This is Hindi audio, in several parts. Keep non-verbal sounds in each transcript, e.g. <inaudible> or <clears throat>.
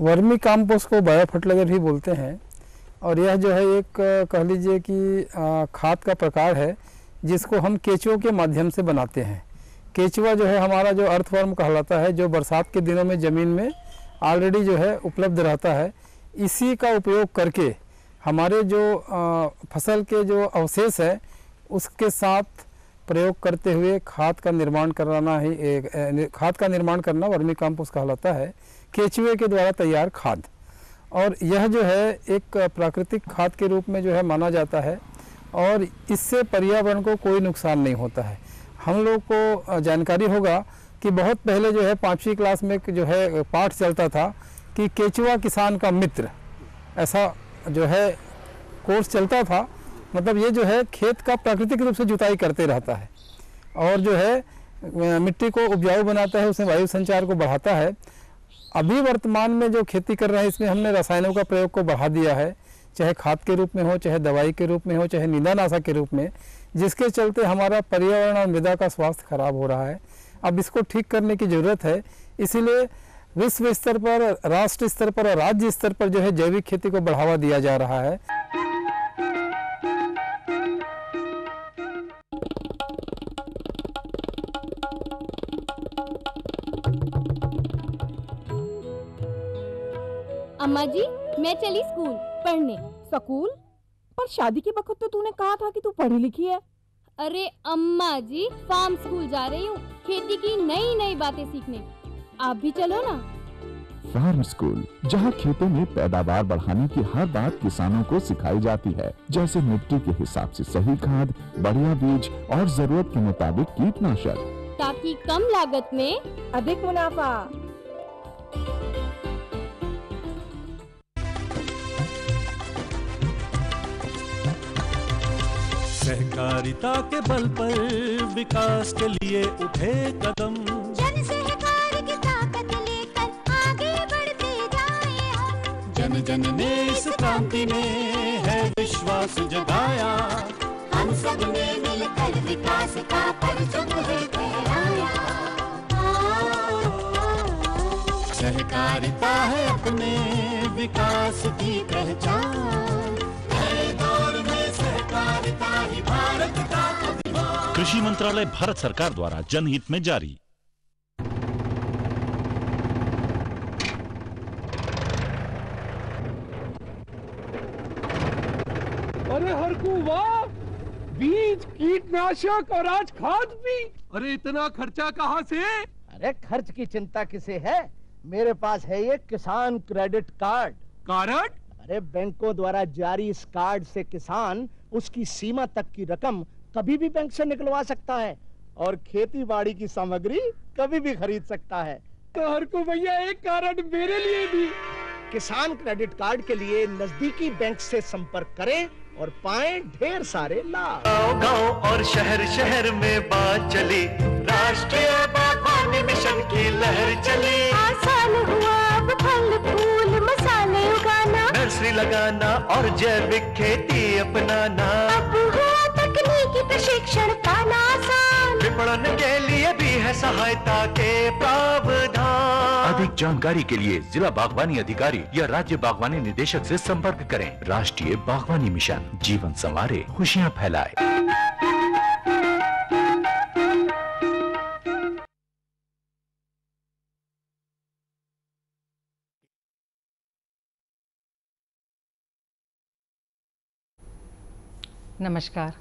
वर्मी कॉम्पोस्ट को बायो फर्टिलाइजर भी बोलते हैं और यह जो है एक कह लीजिए कि खाद का प्रकार है जिसको हम केचुओं के माध्यम से बनाते हैं केचुआ जो है हमारा जो अर्थवर्म कहलाता है जो बरसात के दिनों में ज़मीन में ऑलरेडी जो है उपलब्ध रहता है इसी का उपयोग करके हमारे जो फसल के जो अवशेष है उसके साथ प्रयोग करते हुए खाद का निर्माण कराना ही एक खाद का निर्माण करना वर्मी काम्पोस्ट कहलाता है केचुए के द्वारा तैयार खाद और यह जो है एक प्राकृतिक खाद के रूप में जो है माना जाता है और इससे पर्यावरण को कोई नुकसान नहीं होता है हम लोग को जानकारी होगा कि बहुत पहले जो है पाँचवीं क्लास में जो है पाठ चलता था कि केचुआ किसान का मित्र ऐसा जो है कोर्स चलता था मतलब ये जो है खेत का प्राकृतिक रूप से जुताई करते रहता है और जो है मिट्टी को उपजाऊ बनाता है उसमें वायु संचार को बढ़ाता है अभी वर्तमान में जो खेती कर रहे हैं इसमें हमने रसायनों का प्रयोग को बढ़ा दिया है चाहे खाद के रूप में हो चाहे दवाई के रूप में हो चाहे निदानाशा के रूप में जिसके चलते हमारा पर्यावरण और मृदा का स्वास्थ्य खराब हो रहा है अब इसको ठीक करने की ज़रूरत है इसीलिए विश्व स्तर पर राष्ट्र स्तर पर और राज्य स्तर पर जो है जैविक खेती को बढ़ावा दिया जा रहा है अम्मा जी मैं चली स्कूल पहनने सकूल पर शादी के वक्त तो तूने कहा था कि तू पढ़ी लिखी है अरे अम्मा जी फार्म स्कूल जा रही हूँ खेती की नई नई बातें सीखने आप भी चलो ना फार्म स्कूल जहाँ खेतों में पैदावार बढ़ाने की हर बात किसानों को सिखाई जाती है जैसे मिट्टी के हिसाब से सही खाद बढ़िया बीज और जरूरत के मुताबिक कीटनाशक ताकि कम लागत में अधिक मुनाफा सहकारिता के बल पर विकास के लिए उठे कदम जन सहकार की ताकत लेकर आगे बढ़ते जाए हम जन जन ने इस क्रांति में है विश्वास जगाया हम सब ने मिलकर विकास का परचम सहकारिता है अपने विकास की पहचान कृषि मंत्रालय भारत सरकार द्वारा जनहित में जारी अरे हरकू वाह बीज कीटनाशक और आज खाद भी अरे इतना खर्चा कहाँ से अरे खर्च की चिंता किसे है मेरे पास है ये किसान क्रेडिट कार्ड कार्ड अरे बैंकों द्वारा जारी इस कार्ड से किसान उसकी सीमा तक की रकम कभी भी बैंक से निकलवा सकता है और खेती बाड़ी की सामग्री कभी भी खरीद सकता है कार को भैया एक कारण मेरे लिए भी किसान क्रेडिट कार्ड के लिए नजदीकी बैंक से संपर्क करें और पाए ढेर सारे लाभ गाँव गाँव और शहर शहर में बात चली राष्ट्रीय बागवानी मिशन की लहर चली आसान हुआ अब फल नर्सरी लगाना और जैविक खेती अपनाना तकनीकी प्रशिक्षण पाना आसान विपणन के लिए भी है सहायता के प्रावधान अधिक जानकारी के लिए जिला बागवानी अधिकारी या राज्य बागवानी निदेशक से संपर्क करें राष्ट्रीय बागवानी मिशन जीवन संवारे खुशियाँ फैलाए नमस्कार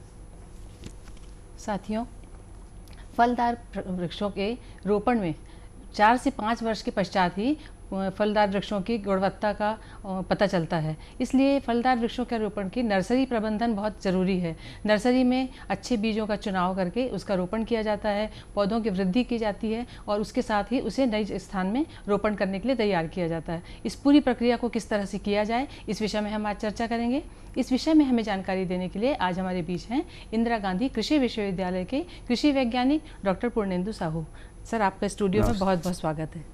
साथियों फलदार वृक्षों के रोपण में चार से पाँच वर्ष के पश्चात ही फलदार वृक्षों की गुणवत्ता का पता चलता है इसलिए फलदार वृक्षों के रोपण की नर्सरी प्रबंधन बहुत ज़रूरी है नर्सरी में अच्छे बीजों का चुनाव करके उसका रोपण किया जाता है पौधों की वृद्धि की जाती है और उसके साथ ही उसे नए स्थान में रोपण करने के लिए तैयार किया जाता है इस पूरी प्रक्रिया को किस तरह से किया जाए इस विषय में हम आज चर्चा करेंगे इस विषय में हमें जानकारी देने के लिए आज हमारे बीच हैं इंदिरा गांधी कृषि विश्वविद्यालय के कृषि वैज्ञानिक डॉक्टर पूर्णेंदु साहू सर आपका स्टूडियो में बहुत बहुत स्वागत है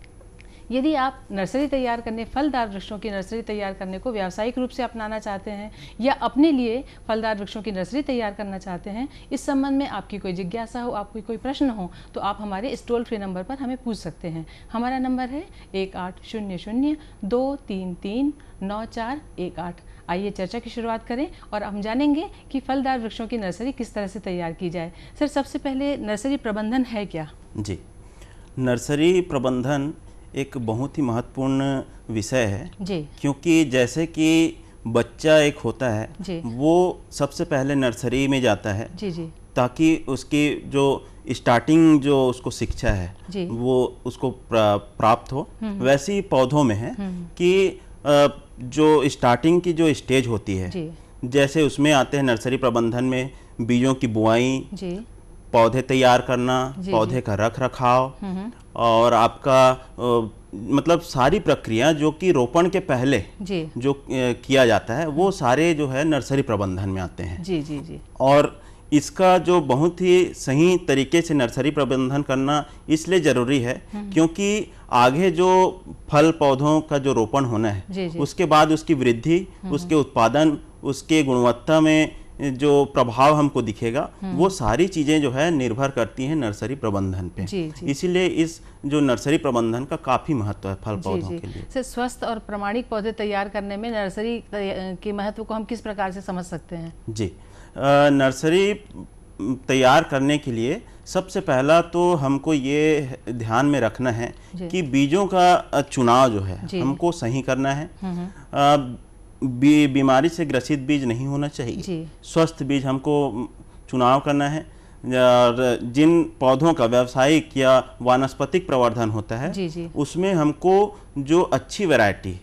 यदि आप नर्सरी तैयार करने फलदार वृक्षों की नर्सरी तैयार करने को व्यावसायिक रूप से अपनाना चाहते हैं या अपने लिए फलदार वृक्षों की नर्सरी तैयार करना चाहते हैं इस संबंध में आपकी कोई जिज्ञासा हो आपकी कोई प्रश्न हो तो आप हमारे इस टोल फ्री नंबर पर हमें पूछ सकते हैं हमारा नंबर है एक आठ शून्य शून्य दो तीन तीन नौ चार एक आठ आइए चर्चा की शुरुआत करें और हम जानेंगे कि फलदार वृक्षों की नर्सरी किस तरह से तैयार की जाए सर सबसे पहले नर्सरी प्रबंधन है क्या जी नर्सरी प्रबंधन एक बहुत ही महत्वपूर्ण विषय है जी क्योंकि जैसे कि बच्चा एक होता है वो सबसे पहले नर्सरी में जाता है जी जी ताकि उसकी जो स्टार्टिंग जो उसको शिक्षा है वो उसको प्राप्त हो हम्म, हम्म। वैसे ही पौधों में है हम्म। कि जो स्टार्टिंग की जो स्टेज होती है जैसे उसमें आते हैं नर्सरी प्रबंधन में बीजों की बुआई पौधे तैयार करना पौधे का रख रखाव और आपका मतलब सारी प्रक्रिया जो कि रोपण के पहले जी जो किया जाता है वो सारे जो है नर्सरी प्रबंधन में आते हैं जी जी जी और इसका जो बहुत ही सही तरीके से नर्सरी प्रबंधन करना इसलिए ज़रूरी है हम्म। क्योंकि आगे जो फल पौधों का जो रोपण होना है जी जी। उसके बाद उसकी वृद्धि हम्म। उसके उत्पादन उसके गुणवत्ता में जो प्रभाव हमको दिखेगा हम्म। वो सारी चीज़ें जो है निर्भर करती हैं नर्सरी प्रबंधन पे इसीलिए इस जो नर्सरी प्रबंधन का काफ़ी महत्व है फल पौधों के लिए सर स्वस्थ और प्रमाणिक पौधे तैयार करने में नर्सरी के महत्व को हम किस प्रकार से समझ सकते हैं जी नर्सरी तैयार करने के लिए सबसे पहला तो हमको ये ध्यान में रखना है कि बीजों का चुनाव जो है हमको सही करना है हम्म, हम्म। बी, बीमारी से ग्रसित बीज नहीं होना चाहिए स्वस्थ बीज हमको चुनाव करना है और जिन पौधों का व्यावसायिक या वानस्पतिक प्रवर्धन होता है जी जी। उसमें हमको जो अच्छी वैरायटी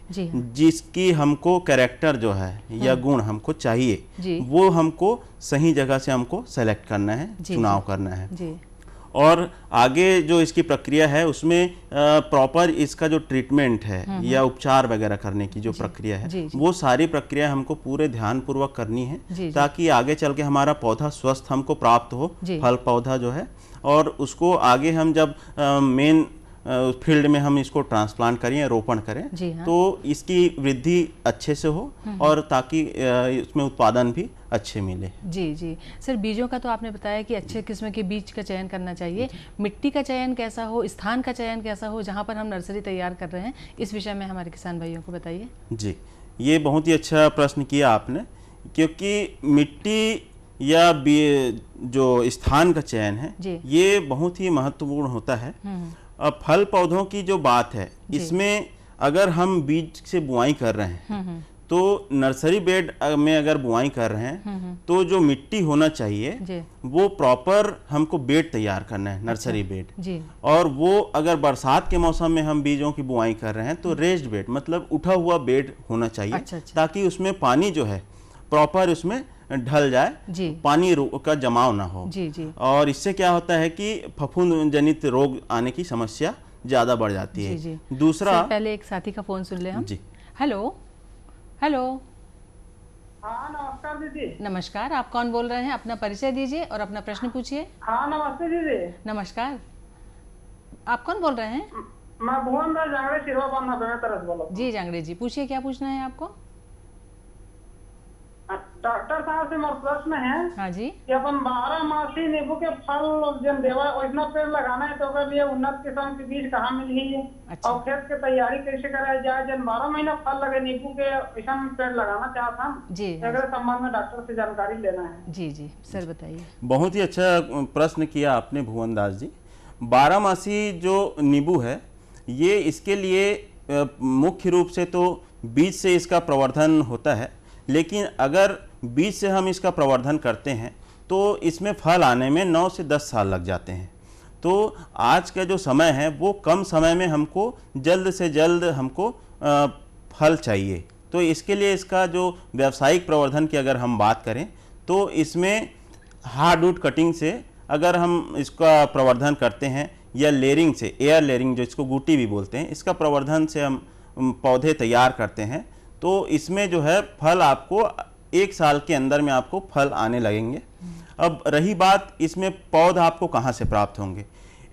जिसकी हमको कैरेक्टर जो है या हाँ। गुण हमको चाहिए वो हमको सही जगह से हमको सेलेक्ट करना है चुनाव करना है और आगे जो इसकी प्रक्रिया है उसमें प्रॉपर इसका जो ट्रीटमेंट है हम्म, या हम्म। उपचार वगैरह करने की जो प्रक्रिया है जी, जी, वो सारी प्रक्रिया हमको पूरे ध्यानपूर्वक करनी है जी, ताकि आगे चल के हमारा पौधा स्वस्थ हमको प्राप्त हो फल पौधा जो है और उसको आगे हम जब मेन फील्ड में हम इसको ट्रांसप्लांट करें या रोपण करें हाँ। तो इसकी वृद्धि अच्छे से हो हम्म। और ताकि इसमें उत्पादन भी अच्छे मिले जी जी सर बीजों का तो आपने बताया कि अच्छे किस्म के बीज का चयन करना चाहिए मिट्टी का चयन कैसा हो स्थान का चयन कैसा हो जहाँ पर हम नर्सरी तैयार कर रहे हैं इस विषय में हमारे किसान भाइयों को बताइए जी ये बहुत ही अच्छा प्रश्न किया आपने क्योंकि मिट्टी या जो स्थान का चयन है ये बहुत ही महत्वपूर्ण होता है हम्म। फल पौधों की जो बात है इसमें अगर हम बीज से बुआई कर रहे हैं हम्म, हम्म। तो नर्सरी बेड में अगर बुआई कर रहे हैं हम्म, तो जो मिट्टी होना चाहिए वो प्रॉपर हमको बेड तैयार करना है नर्सरी अच्छा। बेड और वो अगर बरसात के मौसम में हम बीजों की बुआई कर रहे हैं तो रेस्ट बेड मतलब उठा हुआ बेड होना चाहिए अच्छा, अच्छा। ताकि उसमें पानी जो है प्रॉपर उसमें ढल जाए पानी का जमाव ना हो जी जी और इससे क्या होता है कि फफूंद जनित रोग आने की समस्या ज्यादा बढ़ जाती है जी जी। दूसरा पहले एक साथी का फोन सुन ले हम जी हेलो हेलो हाँ नमस्कार दीदी नमस्कार आप कौन बोल रहे हैं अपना परिचय दीजिए और अपना प्रश्न पूछिए हाँ नमस्ते दीदी नमस्कार आप कौन बोल रहे हैं मैं भुवन दास जांगड़े जी जांगड़े जी पूछिए क्या पूछना है आपको डॉक्टर साहब से मेरा प्रश्न है हाँ जी कि अपन बारह मासी नींबू के फल जन देवा इतना पेड़ लगाना है तो अगर ये उन्नत किस्म के बीज कहाँ मिल ही है अच्छा। और खेत की तैयारी कैसे कराया जाए जन बारह महीना फल लगे नींबू के ऐसा पेड़ लगाना चाहता हम जी तो हाँ अगर संबंध में डॉक्टर से जानकारी लेना है जी जी सर बताइए बहुत ही अच्छा प्रश्न किया आपने भुवन दास जी बारह मासी जो नींबू है ये इसके लिए मुख्य रूप से तो बीज से इसका प्रवर्धन होता है लेकिन अगर बीज से हम इसका प्रवर्धन करते हैं तो इसमें फल आने में नौ से दस साल लग जाते हैं तो आज का जो समय है वो कम समय में हमको जल्द से जल्द हमको फल चाहिए तो इसके लिए इसका जो व्यावसायिक प्रवर्धन की अगर हम बात करें तो इसमें हार्ड वुड कटिंग से अगर हम इसका प्रवर्धन करते हैं या लेयरिंग से एयर लेयरिंग जो इसको गुटी भी बोलते हैं इसका प्रवर्धन से हम पौधे तैयार करते हैं तो इसमें जो है फल आपको एक साल के अंदर में आपको फल आने लगेंगे अब रही बात इसमें पौध आपको कहाँ से प्राप्त होंगे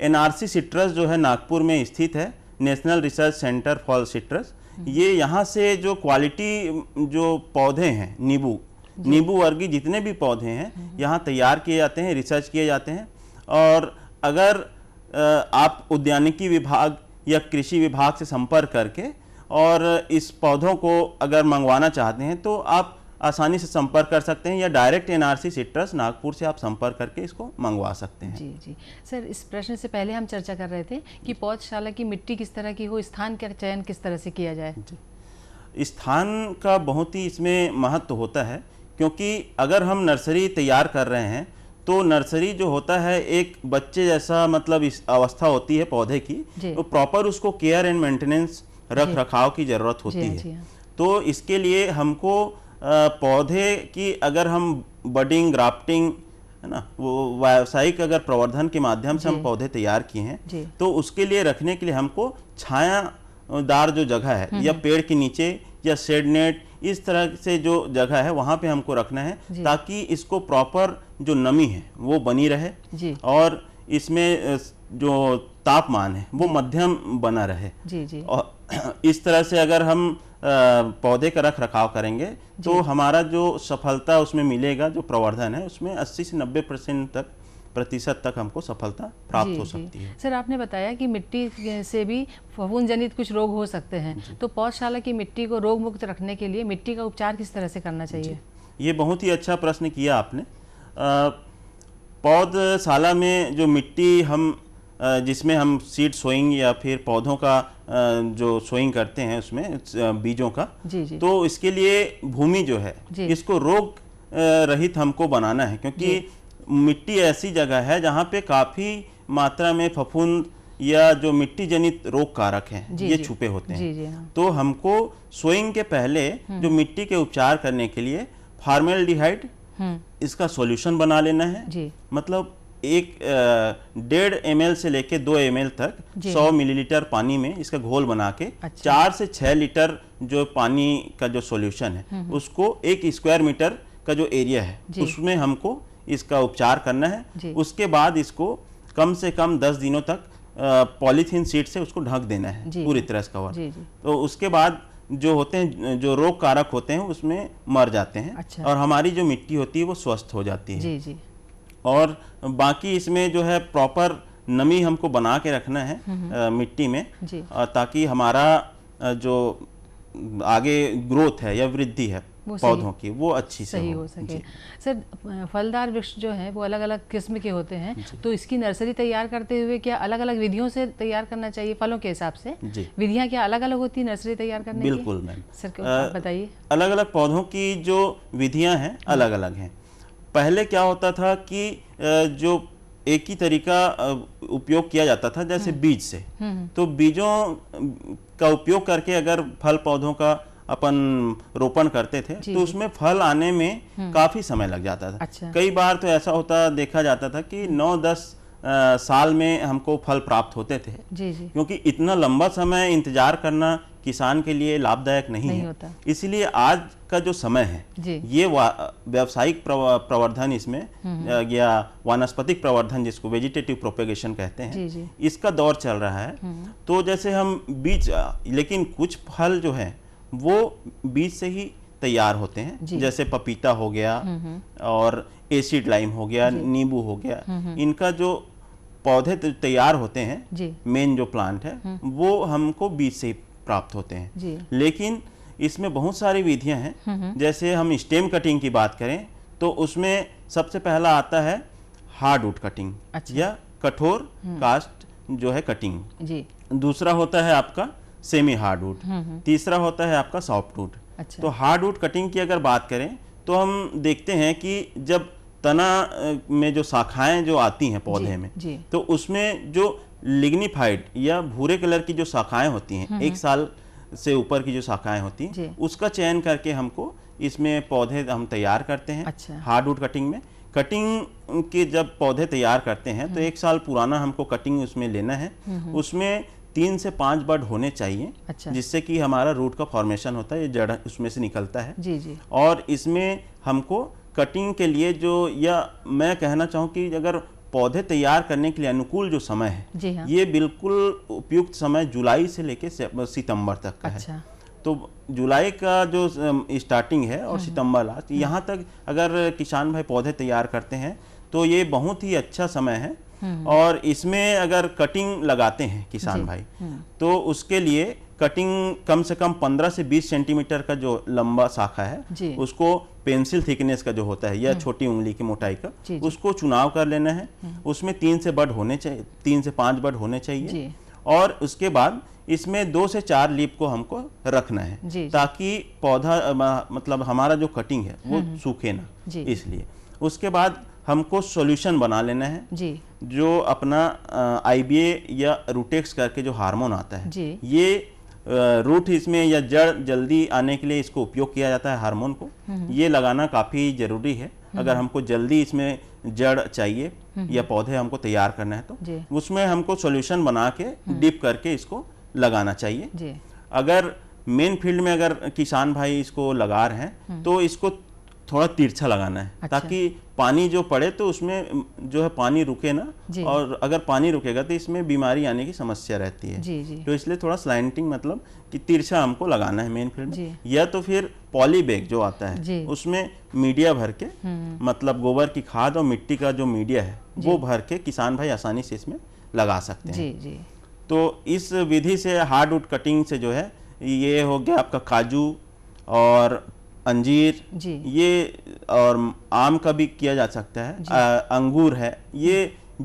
एनआरसी सिट्रस जो है नागपुर में स्थित है national research centre for citrus ये यहाँ से जो क्वालिटी जो पौधे हैं नींबू नींबू वर्गीय जितने भी पौधे हैं यहाँ तैयार किए जाते हैं रिसर्च किए जाते हैं और अगर आप उद्यानिकी विभाग या कृषि विभाग से संपर्क करके और इस पौधों को अगर मंगवाना चाहते हैं तो आप आसानी से संपर्क कर सकते हैं या डायरेक्ट एनआरसी सिट्रस नागपुर से आप संपर्क करके इसको मंगवा सकते हैं जी जी सर इस प्रश्न से पहले हम चर्चा कर रहे थे कि पौधशाला की मिट्टी किस तरह की हो स्थान का चयन किस तरह से किया जाए स्थान का बहुत ही इसमें महत्व होता है क्योंकि अगर हम नर्सरी तैयार कर रहे हैं तो नर्सरी जो होता है एक बच्चे जैसा मतलब इस अवस्था होती है पौधे की तो प्रॉपर उसको केयर एंड मेंटेनेंस रख रखाव की ज़रूरत होती है हाँ। तो इसके लिए हमको पौधे की अगर हम बडिंग ग्राफ्टिंग है ना वो व्यावसायिक अगर प्रवर्धन के माध्यम से हम पौधे तैयार किए हैं तो उसके लिए रखने के लिए हमको छायादार जो जगह है हम्म। या पेड़ के नीचे या शेड नेट इस तरह से जो जगह है वहाँ पे हमको रखना है ताकि इसको प्रॉपर जो नमी है वो बनी रहे और इसमें जो तापमान है वो मध्यम बना रहे जी जी और <clears throat> इस तरह से अगर हम पौधे का रख रखाव करेंगे तो हमारा जो सफलता उसमें मिलेगा जो प्रवर्धन है उसमें 80 से 90 परसेंट तक प्रतिशत तक हमको सफलता प्राप्त हो सकती है सर आपने बताया कि मिट्टी से भी फफून जनित कुछ रोग हो सकते हैं तो पौधशाला की मिट्टी को रोग मुक्त रखने के लिए मिट्टी का उपचार किस तरह से करना चाहिए ये बहुत ही अच्छा प्रश्न किया आपने पौधशाला में जो मिट्टी हम जिसमें हम सीड सोइंग या फिर पौधों का जो सोइंग करते हैं उसमें बीजों का जी जी। तो इसके लिए भूमि जो है इसको रोग रहित हमको बनाना है क्योंकि मिट्टी ऐसी जगह है जहाँ पे काफ़ी मात्रा में फफूंद या जो मिट्टी जनित रोग कारक हैं ये छुपे होते हैं जी, जी, हाँ। तो हमको सोइंग के पहले हम्म। जो मिट्टी के उपचार करने के लिए फार्मेल हम्म। इसका सॉल्यूशन बना लेना है मतलब एक डेढ़ एम से लेके दो एम तक 100 मिलीलीटर पानी में इसका घोल बना के अच्छा। चार से छह लीटर जो पानी का जो सॉल्यूशन है हम्म, हम्म। उसको एक स्क्वायर मीटर का जो एरिया है उसमें हमको इसका उपचार करना है उसके बाद इसको कम से कम दस दिनों तक पॉलीथीन सीट से उसको ढक देना है पूरी तरह से कवर तो उसके बाद जो होते हैं जो रोग कारक होते हैं उसमें मर जाते हैं अच्छा। और हमारी जो मिट्टी होती है वो स्वस्थ हो जाती है जी जी और बाकी इसमें जो है प्रॉपर नमी हमको बना के रखना है आ, हम्म हम्म। मिट्टी में आ, ताकि हमारा जो आगे ग्रोथ है या वृद्धि है पौधों की वो अच्छी सही से हो, हो सके सर फलदार वृक्ष जो है वो अलग अलग किस्म के होते हैं तो इसकी नर्सरी तैयार करते हुए क्या अलग अलग विधियों से तैयार करना चाहिए फलों के हिसाब से विधियाँ क्या अलग अलग होती है नर्सरी तैयार करने बिल्कुल मैम सर बताइए अलग अलग पौधों की जो विधियाँ हैं हम्म। अलग अलग हैं पहले क्या होता था कि जो एक ही तरीका उपयोग किया जाता था जैसे हम्म। बीज से हम्म। तो बीजों का उपयोग करके अगर फल पौधों का अपन रोपण करते थे तो उसमें फल आने में हम्म। काफ़ी समय लग जाता था अच्छा। कई बार तो ऐसा होता देखा जाता था कि नौ दस आ, साल में हमको फल प्राप्त होते थे जी जी क्योंकि इतना लंबा समय इंतजार करना किसान के लिए लाभदायक नहीं, नहीं है इसलिए आज का जो समय है जी। ये व्यावसायिक प्रवर्धन इसमें हम्म, हम्म। या वनस्पतिक प्रवर्धन जिसको वेजिटेटिव प्रोपेगेशन कहते हैं जी जी। इसका दौर चल रहा है हम्म। तो जैसे हम बीज लेकिन कुछ फल जो है वो बीज से ही तैयार होते हैं जैसे पपीता हो गया और एसिड लाइम हो गया नींबू हो गया इनका जो पौधे तो तैयार होते हैं मेन जो प्लांट है हम्म। वो हमको बीज से प्राप्त होते हैं लेकिन इसमें बहुत सारी विधियां हैं हम्म, हम्म। जैसे हम स्टेम कटिंग की बात करें तो उसमें सबसे पहला आता है हार्डवुड कटिंग अच्छा। या कठोर कास्ट जो है कटिंग दूसरा होता है आपका सेमी हार्डवुड तीसरा होता है आपका वुड अच्छा। तो हार्डवुड कटिंग की अगर बात करें तो हम देखते हैं कि जब तना में जो शाखाएं जो आती हैं पौधे जी, में जी। तो उसमें जो लिग्निफाइड या भूरे कलर की जो शाखाएं होती हैं हम्म, एक हम्म। साल से ऊपर की जो शाखाएं होती हैं उसका चयन करके हमको इसमें पौधे हम तैयार करते हैं अच्छा। हार्डवुड कटिंग में कटिंग के जब पौधे तैयार करते हैं तो हम्म। एक साल पुराना हमको कटिंग उसमें लेना है उसमें तीन से पांच बड होने चाहिए अच्छा। जिससे कि हमारा रूट का फॉर्मेशन होता है ये जड़ उसमें से निकलता है जी जी और इसमें हमको कटिंग के लिए जो या मैं कहना चाहूँ कि अगर पौधे तैयार करने के लिए अनुकूल जो समय है जी हाँ। ये बिल्कुल उपयुक्त समय जुलाई से लेके सितंबर तक का अच्छा। है तो जुलाई का जो स्टार्टिंग है और हाँ। सितंबर लास्ट हाँ। यहाँ तक अगर किसान भाई पौधे तैयार करते हैं तो ये बहुत ही अच्छा समय है हम्म। और इसमें अगर कटिंग लगाते हैं किसान भाई हम्म। तो उसके लिए कटिंग कम से कम 15 से 20 सेंटीमीटर का जो लंबा शाखा है उसको पेंसिल थिकनेस का जो होता है या हम्म। छोटी उंगली की मोटाई का उसको चुनाव कर लेना है उसमें तीन से बड होने चाहिए तीन से पांच बड होने चाहिए और उसके बाद इसमें दो से चार लीप को हमको रखना है ताकि पौधा मतलब हमारा जो कटिंग है वो सूखे ना इसलिए उसके बाद हमको सॉल्यूशन बना लेना है जी जो अपना आईबीए या रूटेक्स करके जो हार्मोन आता है जी ये रूट इसमें या जड़ जल्दी आने के लिए इसको उपयोग किया जाता है हार्मोन को हम्म। ये लगाना काफ़ी ज़रूरी है हम्म। अगर हमको जल्दी इसमें जड़ चाहिए हम्म। या पौधे हमको तैयार करना है तो उसमें हमको सॉल्यूशन बना के डिप करके इसको लगाना चाहिए अगर मेन फील्ड में अगर किसान भाई इसको लगा रहे हैं तो इसको थोड़ा तिरछा लगाना है अच्छा। ताकि पानी जो पड़े तो उसमें जो है पानी रुके ना और अगर पानी रुकेगा तो इसमें बीमारी आने की समस्या रहती है जी, जी। तो इसलिए थोड़ा स्लाइंटिंग मतलब कि तिरछा हमको लगाना है मेन फील्ड या तो फिर पॉली बैग जो आता है उसमें मीडिया भर के हम्म। मतलब गोबर की खाद और मिट्टी का जो मीडिया है वो भर के किसान भाई आसानी से इसमें लगा सकते हैं तो इस विधि से हार्ड वुड कटिंग से जो है ये हो गया आपका काजू और अंजीर जी ये और आम का भी किया जा सकता है आ, अंगूर है ये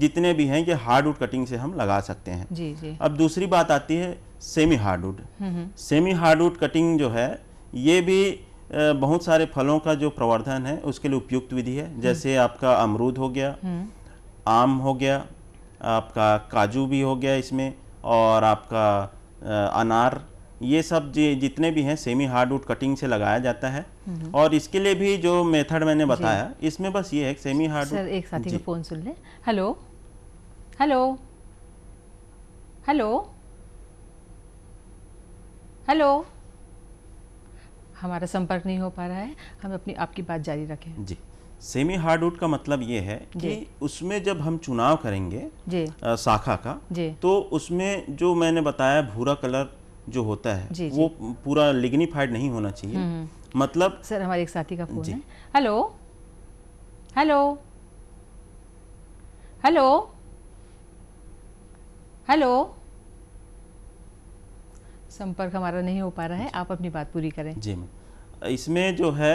जितने भी हैं ये हार्डवुड कटिंग से हम लगा सकते हैं जी जी अब दूसरी बात आती है सेमी हार्डवुड हम्म, हम्म। सेमी हार्डवुड कटिंग जो है ये भी बहुत सारे फलों का जो प्रवर्धन है उसके लिए उपयुक्त विधि है हम्म। जैसे आपका अमरूद हो गया आम हो गया आपका काजू भी हो गया इसमें और आपका अनार ये सब जितने भी हैं सेमी हार्डवुड कटिंग से लगाया जाता है हम्म। और इसके लिए भी जो मेथड मैंने बताया इसमें बस ये है सेमी हार्डवुड एक साथी को फ़ोन सुन लें हेलो हेलो हेलो हेलो हमारा संपर्क नहीं हो पा रहा है हम अपनी आपकी बात जारी रखें जी सेमी हार्डवुड का मतलब ये है कि उसमें जब हम चुनाव करेंगे आ, शाखा का तो उसमें जो मैंने बताया भूरा कलर जो होता है जी, जी. वो पूरा लिग्निफाइड नहीं होना चाहिए हम्म, हम्म। मतलब सर हमारे एक साथी का फोन है हेलो हेलो हेलो हेलो संपर्क हमारा नहीं हो पा रहा है आप अपनी बात पूरी करें जी मैम इसमें जो है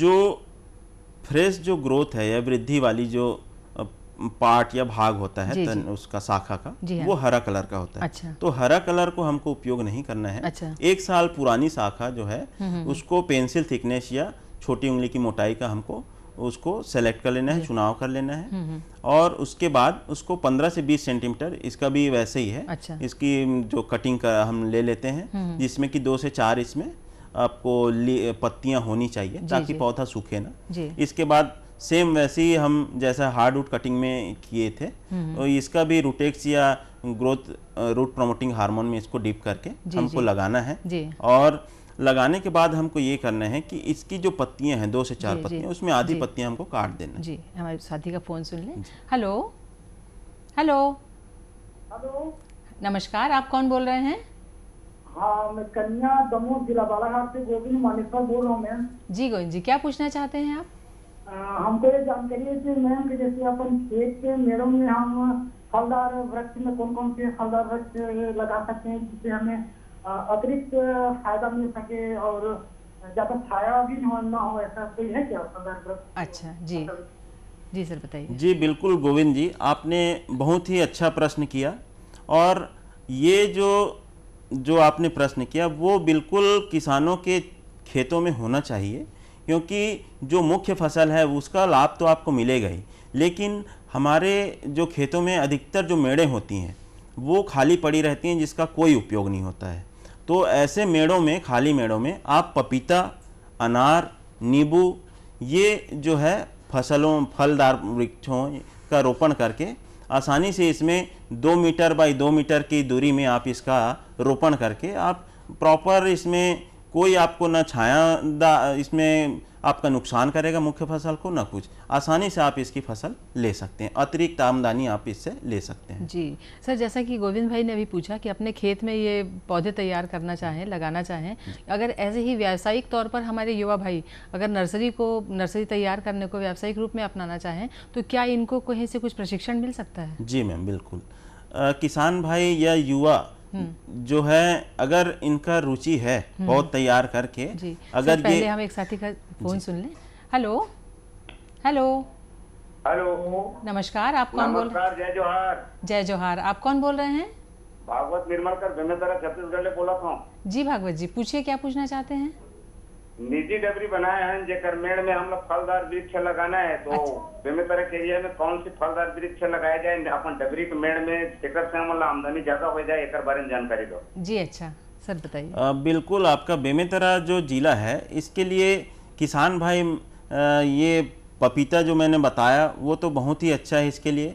जो फ्रेश जो ग्रोथ है या वृद्धि वाली जो पार्ट या भाग होता है तन, उसका शाखा का हाँ। वो हरा कलर का होता है अच्छा। तो हरा कलर को हमको उपयोग नहीं करना है अच्छा। एक साल पुरानी शाखा जो है हम्म, हम्म, हम्म। उसको पेंसिल थिकनेस या छोटी उंगली की मोटाई का हमको उसको सेलेक्ट कर लेना है चुनाव कर लेना है और उसके बाद उसको 15 से 20 सेंटीमीटर इसका भी वैसे ही है अच्छा। इसकी जो कटिंग का हम ले लेते हैं जिसमें कि दो से चार इसमें आपको पत्तियां होनी चाहिए ताकि पौधा सूखे ना इसके बाद सेम वैसे ही हम जैसा हार्ड रूट कटिंग में किए थे तो इसका भी रूटेक्स या ग्रोथ रूट प्रमोटिंग हार्मोन में इसको डीप करके जी, हमको जी, लगाना है जी, और लगाने के बाद हमको ये करना है कि इसकी जो पत्तियां हैं दो से चार पत्तियां उसमें आधी पत्तियां हमको काट देना जी हमारे साथी का फोन सुन लें हेलो हेलो हेलो नमस्कार आप कौन बोल रहे हैं हाँ मैं कन्या दमोह जिला बालाघाट से गोविंद मानेसर बोल रहा हूँ मैम जी गोविंद जी क्या पूछना चाहते हैं आप हमको ये जानकारी है कि मैम कि जैसे अपन खेत के मेड़ों में हम फलदार वृक्ष में कौन कौन से फलदार वृक्ष लगा सकते हैं जिससे हमें अतिरिक्त फायदा मिल सके और ज्यादा छाया भी ना हो ऐसा कोई है क्या फलदार वृक्ष अच्छा जी जी सर बताइए जी बिल्कुल गोविंद जी आपने बहुत ही अच्छा प्रश्न किया और ये जो जो आपने प्रश्न किया वो बिल्कुल किसानों के खेतों में होना चाहिए क्योंकि जो मुख्य फसल है उसका लाभ तो आपको मिलेगा ही लेकिन हमारे जो खेतों में अधिकतर जो मेड़ें होती हैं वो खाली पड़ी रहती हैं जिसका कोई उपयोग नहीं होता है तो ऐसे मेड़ों में खाली मेड़ों में आप पपीता अनार नींबू ये जो है फसलों फलदार वृक्षों का रोपण करके आसानी से इसमें दो मीटर बाई दो मीटर की दूरी में आप इसका रोपण करके आप प्रॉपर इसमें कोई आपको ना छाया इसमें आपका नुकसान करेगा मुख्य फसल को ना कुछ आसानी से आप इसकी फसल ले सकते हैं अतिरिक्त आमदनी आप इससे ले सकते हैं जी सर जैसा कि गोविंद भाई ने अभी पूछा कि अपने खेत में ये पौधे तैयार करना चाहें लगाना चाहें अगर ऐसे ही व्यावसायिक तौर पर हमारे युवा भाई अगर नर्सरी को नर्सरी तैयार करने को व्यावसायिक रूप में अपनाना चाहें तो क्या इनको कहीं से कुछ प्रशिक्षण मिल सकता है जी मैम बिल्कुल किसान भाई या युवा हम्म। जो है अगर इनका रुचि है हम्म। बहुत तैयार करके जी। अगर पहले ये हम एक साथी का फोन सुन लें हेलो हेलो हेलो नमस्कार आप कौन बोल रहे जय जोहार जय जोहार आप कौन बोल रहे हैं भागवत निर्मल कर छत्तीसगढ़ बोला था जी भागवत जी पूछिए क्या पूछना चाहते हैं निजी डबरी बनाए हैं जेकर मेड़ में हम लोग फलदार वृक्ष लगाना है तो अच्छा। बेमेतरा के एरिया में कौन सी फलदार वृक्ष लगाया जाए अपन डबरी के मेड़ में जेकर से हम आमदनी ज्यादा हो जाए एक बारे में जानकारी दो जी अच्छा सर बताइए बिल्कुल आपका बेमेतरा जो जिला है इसके लिए किसान भाई आ, ये पपीता जो मैंने बताया वो तो बहुत ही अच्छा है इसके लिए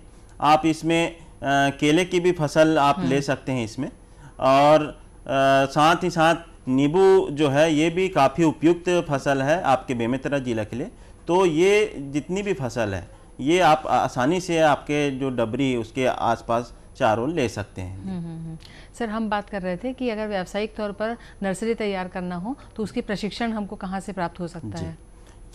आप इसमें आ, केले की भी फसल आप हम्म। ले सकते हैं इसमें और आ, साथ ही साथ नींबू जो है ये भी काफ़ी उपयुक्त फसल है आपके बेमेतरा जिला के लिए तो ये जितनी भी फसल है ये आप आसानी से आपके जो डबरी उसके आसपास चारों ले सकते हैं हम्म, हम्म, हम्म। सर हम बात कर रहे थे कि अगर व्यावसायिक तौर पर नर्सरी तैयार करना हो तो उसकी प्रशिक्षण हमको कहाँ से प्राप्त हो सकता है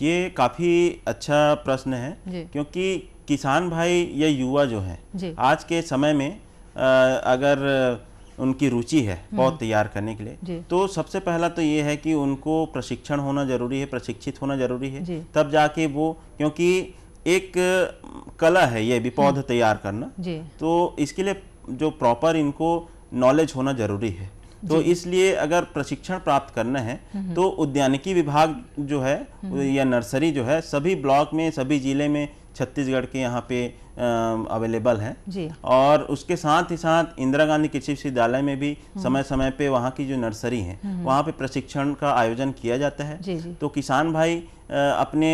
ये काफ़ी अच्छा प्रश्न है क्योंकि किसान भाई या युवा जो है आज के समय में आ, अगर उनकी रुचि है पौध हम्म। तैयार करने के लिए तो सबसे पहला तो ये है कि उनको प्रशिक्षण होना जरूरी है प्रशिक्षित होना जरूरी है तब जाके वो क्योंकि एक कला है ये भी पौध हम्म। तैयार करना तो इसके लिए जो प्रॉपर इनको नॉलेज होना जरूरी है तो इसलिए अगर प्रशिक्षण प्राप्त करना है हम्म, तो उद्यानिकी विभाग जो है या नर्सरी जो है सभी ब्लॉक में सभी जिले में छत्तीसगढ़ के यहाँ पे अवेलेबल है जी और उसके साथ ही साथ इंदिरा गांधी कृषि विश्वविद्यालय में भी हम्म। समय समय पे वहाँ की जो नर्सरी है हम्म, हम्म। वहाँ पे प्रशिक्षण का आयोजन किया जाता है जी जी। तो किसान भाई अपने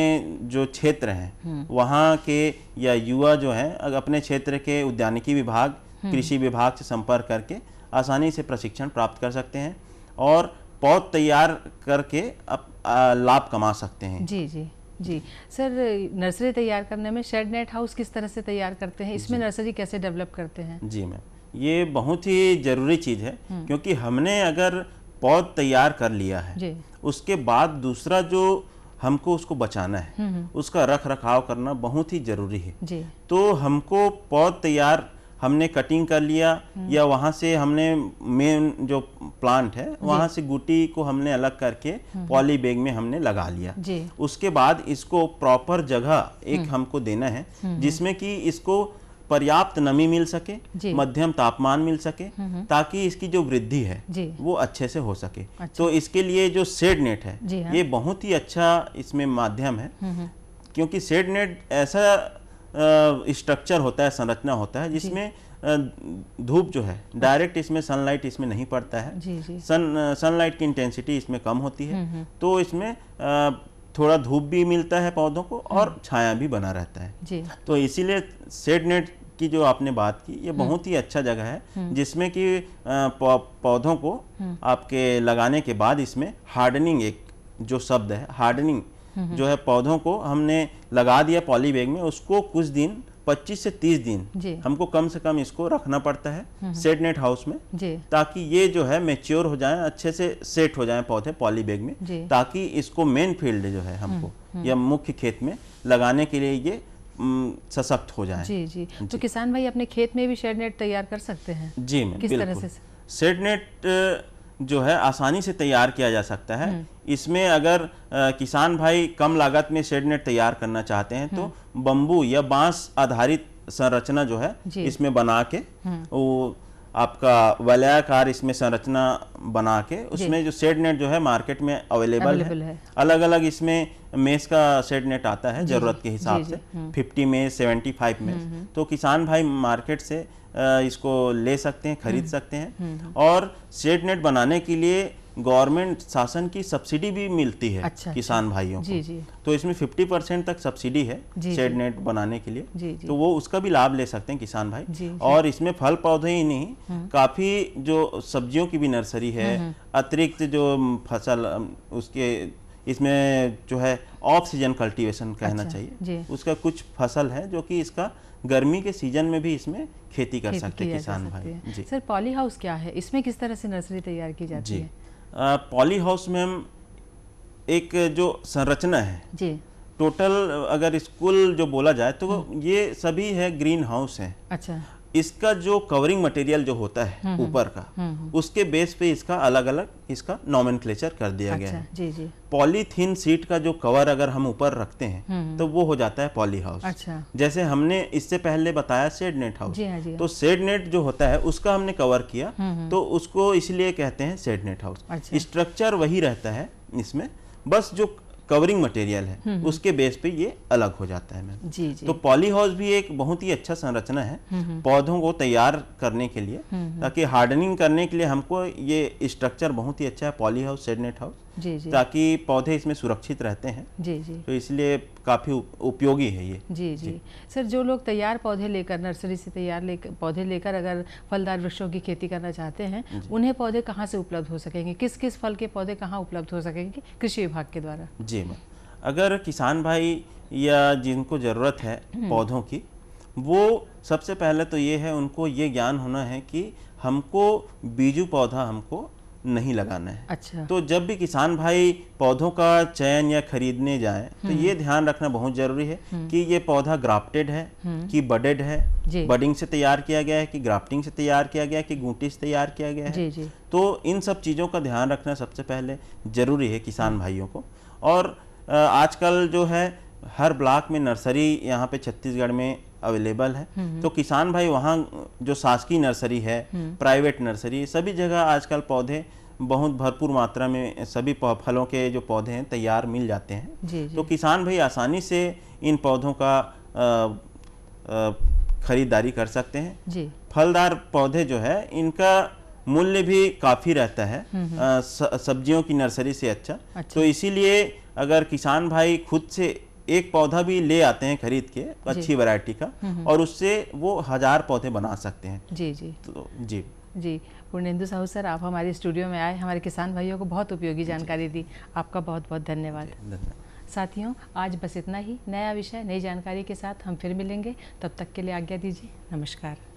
जो क्षेत्र हैं वहाँ के या युवा जो हैं अपने क्षेत्र के उद्यानिकी विभाग कृषि विभाग से संपर्क करके आसानी से प्रशिक्षण प्राप्त कर सकते हैं और पौध तैयार करके लाभ कमा सकते हैं जी जी जी सर नर्सरी तैयार करने में शेड नेट हाउस किस तरह से तैयार करते हैं इसमें नर्सरी कैसे डेवलप करते हैं जी मैम ये बहुत ही ज़रूरी चीज़ है हम्म। क्योंकि हमने अगर पौध तैयार कर लिया है उसके बाद दूसरा जो हमको उसको बचाना है हम्म, हम्म। उसका रख रखाव करना बहुत ही ज़रूरी है तो हमको पौध तैयार हमने कटिंग कर लिया हम्म। या वहाँ से हमने मेन जो प्लांट है वहाँ से गुटी को हमने अलग करके पॉली हम्म। बैग में हमने लगा लिया उसके बाद इसको प्रॉपर जगह एक हम्म। हमको देना है जिसमें कि इसको पर्याप्त नमी मिल सके मध्यम तापमान मिल सके ताकि इसकी जो वृद्धि है वो अच्छे से हो सके अच्छा। तो इसके लिए जो सेड नेट है हाँ। ये बहुत ही अच्छा इसमें माध्यम है क्योंकि सेड नेट ऐसा स्ट्रक्चर होता है संरचना होता है जिसमें धूप जो है डायरेक्ट इसमें सनलाइट इसमें नहीं पड़ता है जी जी। सन सनलाइट की इंटेंसिटी इसमें कम होती है हम्म, हम्म। तो इसमें थोड़ा धूप भी मिलता है पौधों को हम्म। और छाया भी बना रहता है जी। तो इसीलिए सेड नेट की जो आपने बात की ये बहुत ही अच्छा जगह है जिसमें कि पौधों को आपके लगाने के बाद इसमें हार्डनिंग एक जो शब्द है हार्डनिंग जो है पौधों को हमने लगा दिया पॉली बैग में उसको कुछ दिन 25 से 30 दिन हमको कम से कम इसको रखना पड़ता है हम्म, हम्म। सेट नेट हाउस में ताकि ये जो है मेच्योर हो जाए अच्छे से सेट हो जाए पौधे पॉली बैग में ताकि इसको मेन फील्ड जो है हम्म, हमको या मुख्य खेत में लगाने के लिए ये सशक्त हो जाए जी, जी तो किसान भाई अपने खेत में भी शेड नेट तैयार कर सकते हैं जी किस तरह से शेड नेट जो है आसानी से तैयार किया जा सकता है हम्म। इसमें अगर आ, किसान भाई कम लागत में शेड नेट तैयार करना चाहते हैं तो बम्बू हम्म। या बांस आधारित संरचना जो है इसमें बना के हम्म। वो आपका वलयाकार इसमें संरचना बना के उसमें जो शेड नेट जो है मार्केट में अवेलेबल है, है। अलग अलग इसमें मेस का सेट नेट आता है ज़रूरत के हिसाब से हम्म। फिफ्टी में सेवेंटी फाइव में हम्म, हम्म। तो किसान भाई मार्केट से इसको ले सकते हैं खरीद सकते हैं और शेड नेट बनाने के लिए गवर्नमेंट शासन की सब्सिडी भी मिलती है अच्छा, अच्छा। किसान भाइयों को जी, जी। तो इसमें 50 परसेंट तक सब्सिडी है शेड नेट बनाने के लिए जी, जी। तो वो उसका भी लाभ ले सकते हैं किसान भाई जी, जी। और इसमें फल पौधे ही नहीं काफ़ी जो सब्जियों की भी नर्सरी है अतिरिक्त जो फसल उसके इसमें जो है ऑफ सीजन कल्टीवेशन कहना अच्छा, चाहिए उसका कुछ फसल है जो कि इसका गर्मी के सीजन में भी इसमें खेती कर खेती सकते हैं किसान भाई है। जी सर पॉली हाउस क्या है इसमें किस तरह से नर्सरी तैयार की जाती जी। है पॉली हाउस में हम एक जो संरचना है जी टोटल अगर स्कूल जो बोला जाए तो हम्म। ये सभी है ग्रीन हाउस है अच्छा इसका जो कवरिंग मटेरियल जो होता है हम्म, हम्म, ऊपर का हम्म, उसके बेस पे इसका अलग अलग इसका नॉमिन कर दिया अच्छा, गया है जी जी पॉलीथीन सीट का जो कवर अगर हम ऊपर रखते हैं तो वो हो जाता है पॉली हाउस अच्छा। जैसे हमने इससे पहले बताया सेड नेट हाउस जी हाँ, जी हाँ। तो सेड नेट जो होता है उसका हमने कवर किया तो उसको इसलिए कहते हैं सेड नेट हाउस स्ट्रक्चर वही रहता है इसमें बस जो कवरिंग मटेरियल है हम्म। उसके बेस पे ये अलग हो जाता है मैम जी जी तो पॉलीहाउस भी एक बहुत ही अच्छा संरचना है हम्म, हम्म। पौधों को तैयार करने के लिए ताकि हार्डनिंग करने के लिए हमको ये स्ट्रक्चर बहुत ही अच्छा है पॉलीहाउस सेडनेट हाउस जी जी ताकि पौधे इसमें सुरक्षित रहते हैं जी जी तो इसलिए काफ़ी उपयोगी है ये जी जी, जी। सर जो लोग तैयार पौधे लेकर नर्सरी से तैयार ले पौधे लेकर अगर फलदार वृक्षों की खेती करना चाहते हैं उन्हें पौधे कहाँ से उपलब्ध हो सकेंगे किस किस फल के पौधे कहाँ उपलब्ध हो सकेंगे कृषि विभाग के द्वारा जी मैम अगर किसान भाई या जिनको ज़रूरत है हम्म। पौधों की वो सबसे पहले तो ये है उनको ये ज्ञान होना है कि हमको बीजू पौधा हमको नहीं लगाना है अच्छा तो जब भी किसान भाई पौधों का चयन या खरीदने जाए तो हम्म। ये ध्यान रखना बहुत जरूरी है हम्म। कि ये पौधा ग्राफ्टेड है हम्म। कि बडेड है बडिंग से तैयार किया गया है कि ग्राफ्टिंग से तैयार किया गया है कि गूंटी से तैयार किया गया है जी, जी। तो इन सब चीज़ों का ध्यान रखना सबसे पहले जरूरी है किसान भाइयों को और आजकल जो है हर ब्लॉक में नर्सरी यहाँ पे छत्तीसगढ़ में अवेलेबल है तो किसान भाई वहाँ जो शासकीय नर्सरी है प्राइवेट नर्सरी सभी जगह आजकल पौधे बहुत भरपूर मात्रा में सभी फलों के जो पौधे हैं तैयार मिल जाते हैं जी, जी। तो किसान भाई आसानी से इन पौधों का खरीदारी कर सकते हैं जी। फलदार पौधे जो है इनका मूल्य भी काफ़ी रहता है हम्म, हम्म। सब्जियों की नर्सरी से अच्छा, अच्छा। तो इसीलिए अगर किसान भाई खुद से एक पौधा भी ले आते हैं खरीद के अच्छी वैरायटी का हम्म, और उससे वो हजार पौधे बना सकते हैं जी जी तो जी जी पूर्णेंदु साहू सर आप हमारे स्टूडियो में आए हमारे किसान भाइयों को बहुत उपयोगी जानकारी दी आपका बहुत बहुत धन्यवाद साथियों आज बस इतना ही नया विषय नई जानकारी के साथ हम फिर मिलेंगे तब तक के लिए आज्ञा दीजिए नमस्कार